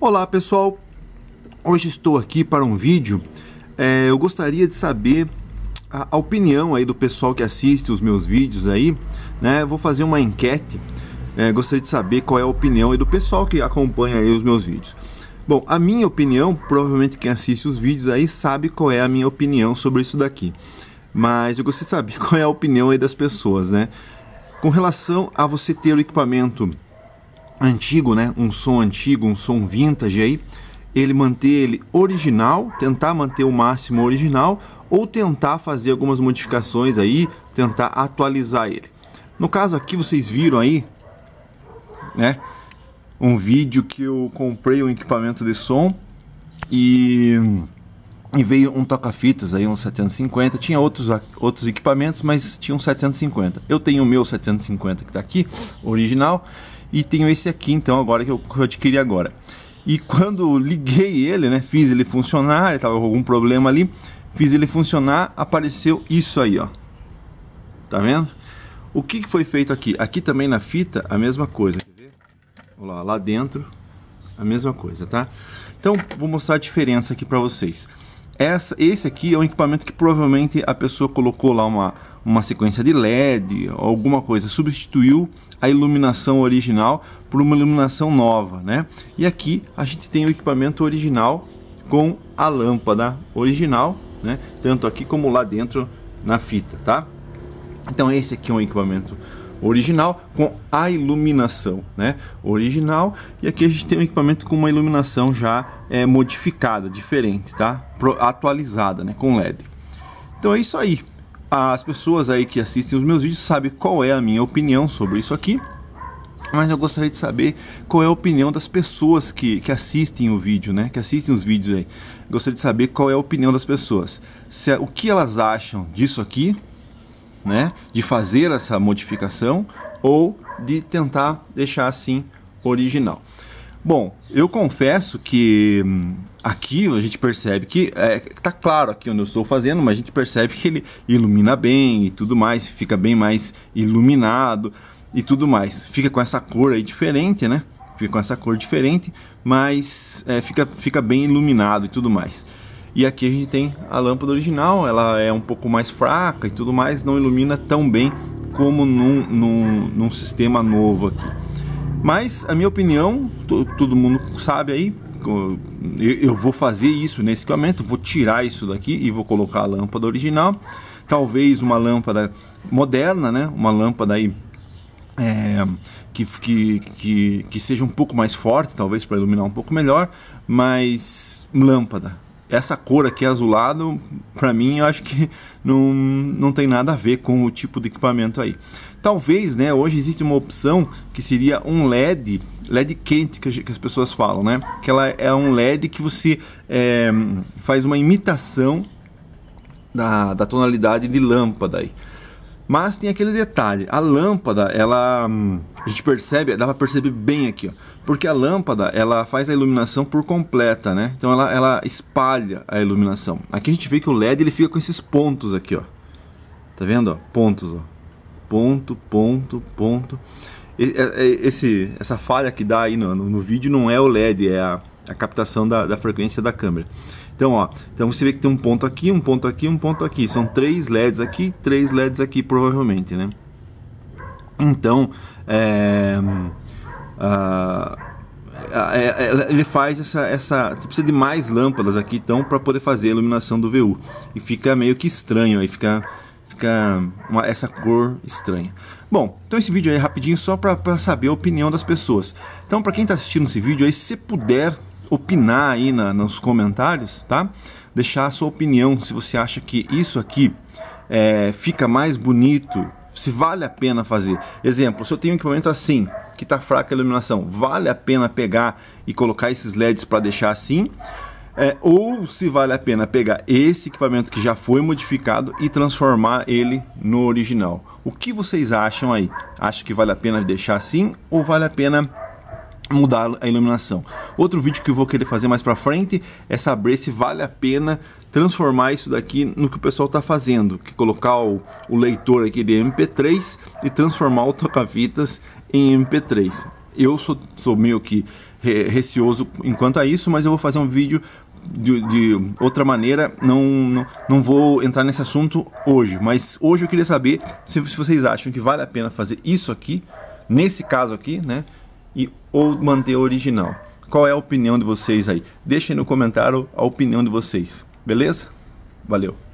Olá pessoal, hoje estou aqui para um vídeo. É, eu gostaria de saber a, a, opinião aí do pessoal que assiste os meus vídeos aí, né? Vou fazer uma enquete. É, gostaria de saber qual é a opinião aí do pessoal que acompanha aí os meus vídeos. Bom, a minha opinião, provavelmente quem assiste os vídeos aí sabe qual é a minha opinião sobre isso daqui. Mas eu gostaria de saber qual é a opinião aí das pessoas, né? Com relação a você ter o equipamento antigo, né? Um som antigo, um som vintage aí, ele manter ele original, tentar manter o máximo original ou tentar fazer algumas modificações aí, tentar atualizar ele. No caso aqui vocês viram aí, né? Um vídeo que eu comprei um equipamento de som e e veio um toca-fitas aí, um 750. Tinha outros, outros equipamentos, mas tinha um 750. Eu tenho o meu 750 que está aqui, original. E tenho esse aqui então agora que eu, que eu adquiri agora. E quando liguei ele, né, fiz ele funcionar, ele estava com algum problema ali, fiz ele funcionar, apareceu isso aí, ó. Tá vendo? O que, que foi feito aqui? Aqui também na fita, a mesma coisa. Lá, lá dentro, a mesma coisa, tá? Então, vou mostrar a diferença aqui para vocês. Essa, esse aqui é um equipamento que provavelmente a pessoa colocou lá uma uma sequência de LED, alguma coisa, substituiu a iluminação original por uma iluminação nova, né? E aqui a gente tem o equipamento original com a lâmpada original, né? Tanto aqui como lá dentro na fita, tá? Então esse aqui é um equipamento original com a iluminação, né? Original e aqui a gente tem um equipamento com uma iluminação já é, modificada, diferente, tá? Pro, atualizada, né? Com LED. Então é isso aí as pessoas aí que assistem os meus vídeos sabem qual é a minha opinião sobre isso aqui. Mas eu gostaria de saber qual é a opinião das pessoas que, que assistem o vídeo, né? Que assistem os vídeos aí. Gostaria de saber qual é a opinião das pessoas. Se, é, o que elas acham disso aqui, né? De fazer essa modificação ou de tentar deixar assim original. Bom, eu confesso que hum, aqui a gente percebe que é, tá claro aqui onde eu estou fazendo, mas a gente percebe que ele ilumina bem e tudo mais, fica bem mais iluminado e tudo mais. Fica com essa cor aí diferente, né? Fica com essa cor diferente, mas é, fica, fica bem iluminado e tudo mais. E aqui a gente tem a lâmpada original, ela é um pouco mais fraca e tudo mais, não ilumina tão bem como num, num, num sistema novo aqui. Mas a minha opinião, todo mundo sabe aí, eu vou fazer isso nesse equipamento, vou tirar isso daqui e vou colocar a lâmpada original. Talvez uma lâmpada moderna, né? Uma lâmpada aí é, que, que, que, que seja um pouco mais forte, talvez para iluminar um pouco melhor, mas lâmpada essa cor aqui azulado, para mim, eu acho que não, não tem nada a ver com o tipo de equipamento aí. Talvez, né, hoje existe uma opção que seria um LED, LED quente que, que as pessoas falam, né? Que ela é um LED que você é, faz uma imitação da, da tonalidade de lâmpada aí. Mas tem aquele detalhe, a lâmpada, ela hum, a gente percebe, dá para perceber bem aqui, ó, porque a lâmpada ela faz a iluminação por completa, né? Então ela, ela espalha a iluminação. Aqui a gente vê que o LED ele fica com esses pontos aqui, ó. Tá vendo? Ó? Pontos, ó. Ponto, ponto, ponto. É, é, esse, essa falha que dá aí no, no, no vídeo não é o LED, é a a captação da, da frequência da câmera. Então, ó, então você vê que tem um ponto aqui, um ponto aqui, um ponto aqui. São três LEDs aqui, três LEDs aqui, provavelmente, né? Então, é, é, é, ele faz essa, essa. Você precisa de mais lâmpadas aqui, então, para poder fazer a iluminação do VU. E fica meio que estranho, aí fica, fica uma, essa cor estranha. Bom, então esse vídeo aí é rapidinho só para saber a opinião das pessoas. Então, para quem está assistindo esse vídeo aí, se puder opinar aí na, nos comentários, tá? Deixar a sua opinião se você acha que isso aqui é, fica mais bonito, se vale a pena fazer. Exemplo, se eu tenho um equipamento assim, que está fraca a iluminação, vale a pena pegar e colocar esses LEDs para deixar assim? É, ou se vale a pena pegar esse equipamento que já foi modificado e transformar ele no original. O que vocês acham aí? Acho que vale a pena deixar assim ou vale a pena mudar a iluminação. Outro vídeo que eu vou querer fazer mais pra frente é saber se vale a pena transformar isso daqui no que o pessoal está fazendo, que colocar o, o, leitor aqui de MP3 e transformar o toca-fitas em MP3. Eu sou, sou meio que re, receoso enquanto a isso, mas eu vou fazer um vídeo de, de, outra maneira, não, não, não vou entrar nesse assunto hoje, mas hoje eu queria saber se, se vocês acham que vale a pena fazer isso aqui, nesse caso aqui, né? e ou manter original. Qual é a opinião de vocês aí? Deixem no comentário a opinião de vocês, beleza? Valeu!